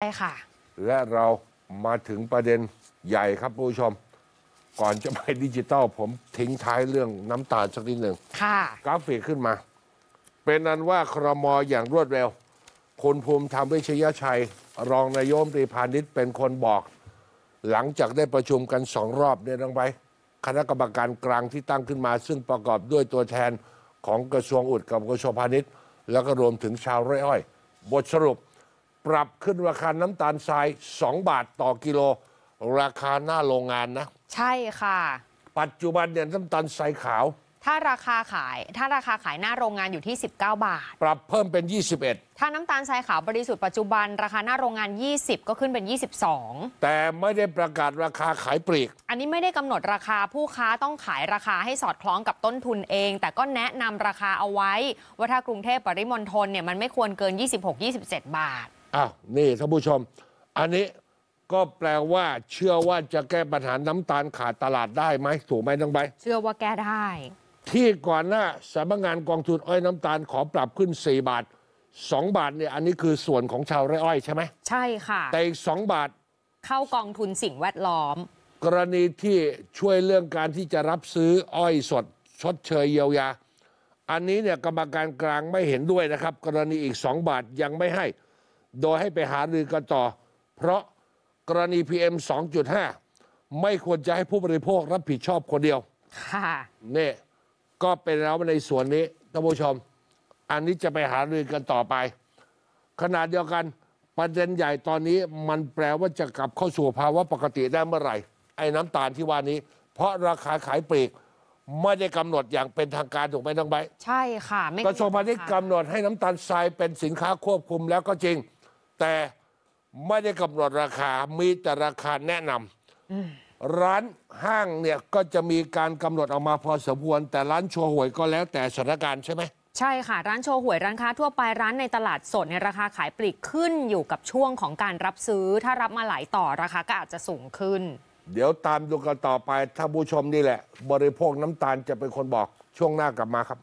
ใช่ค่ะ และเรามาถึงประเด็นใหญ่ครับผู้ชมก่อนจะไปดิจิตอลผมทิ้งท้ายเรื่องน้ำตาลสักนิดหนึ่งค่ะ กราฟิกขึ้นมา เป็นนั้นว่าครมออย่างรวดเร็วคุณภูมิธรรมวิชยชัยรองนายมตรีพาณิชย์เป็นคนบอก หลังจากได้ประชุมกันสองรอบเนี่ยต้องไปคณะกรรมการกลางที่ตั้งขึ้นมา ซึ่งประกอบด้วยตัวแทนของกระทรวงอุดกับกระทรวงพาณิชย์แล้วก็รวมถึงชาวไร่อ้อยบทสรุปปรับขึ้นราคาน้ำตาลทราย 2 บาทต่อกิโล ราคาหน้าโรงงานนะ ใช่ค่ะ ปัจจุบันเนี่ยน้ำตาลทรายขาว ถ้าราคาขายถ้าราคาขายหน้าโรงงานอยู่ที่ 19 บาท ปรับเพิ่มเป็น 21 ถ้าน้ำตาลทรายขาวบริสุทธิ์ปัจจุบัน ราคาหน้าโรงงาน 20 ก็ขึ้นเป็น 22 แต่ไม่ได้ประกาศราคาขายปลีก อันนี้ไม่ได้กำหนดราคาผู้ค้าต้องขายราคาให้สอดคล้องกับต้นทุนเอง แต่ก็แนะนำราคาเอาไว้ว่าถ้ากรุงเทพปริมณฑลเนี่ยมันไม่ควรเกิน26-27 บาทอ้าว นี่ท่านผู้ชม อันนี้ก็แปลว่า เชื่อว่าจะแก้ปัญหาน้ำตาลขาดตลาดได้ไหมถูกไหมน้องใบเชื่อว่าแก้ได้ ที่ก่อนหน้าสำนักงานกองทุนอ้อยน้ำตาลขอปรับขึ้น 4 บาท 2 บาทเนี่ยอันนี้คือส่วนของชาวไร่อ้อยใช่ไหม ใช่ค่ะ แต่อีก 2 บาท เข้ากองทุนสิ่งแวดล้อม กรณีที่ช่วยเรื่องการที่จะรับซื้ออ้อยสด ชดเชยเยียวยา อันนี้เนี่ยกรรมการกลางไม่เห็นด้วยนะครับ กรณีอีก2บาทยังไม่ให้โดยให้ไปหารือกันต่อ เพราะกรณี PM 2.5 ไม่ควรจะให้ผู้บริโภครับผิดชอบคนเดียว ค่ะนี่ก็เป็นแล้วในส่วนนี้ท่านผู้ชม อันนี้จะไปหารือกันต่อไป ขนาดเดียวกันประเด็นใหญ่ตอนนี้มันแปลว่าจะกลับเข้าสู่ภาวะปกติได้เมื่อไหร่ ไอ้น้ำตาลที่ว่านี้ เพราะราคาขายปลีก ไม่ได้กำหนดอย่างเป็นทางการถูกไหมทั้งใบใช่ค่ะกระทรวงพาณิชย์กำหนดให้น้ำตาลทรายเป็นสินค้าควบคุมแล้วก็จริงแต่ไม่ได้กำหนดราคามีแต่ราคาแนะนำร้านห้างเนี่ยก็จะมีการกำหนดออกมาพอสมควรแต่ร้านโชว์หวยก็แล้วแต่สถานการณ์ใช่ไหม ใช่ค่ะร้านโชว์หวยร้านค้าทั่วไปร้านในตลาดสดในราคาขายปลีกขึ้นอยู่กับช่วงของการรับซื้อถ้ารับมาหลายต่อราคาก็อาจจะสูงขึ้น เดี๋ยวตามดูกันต่อไปถ้าผู้ชมนี่แหละ บริโภคน้ำตาลจะเป็นคนบอกช่วงหน้ากลับมาครับ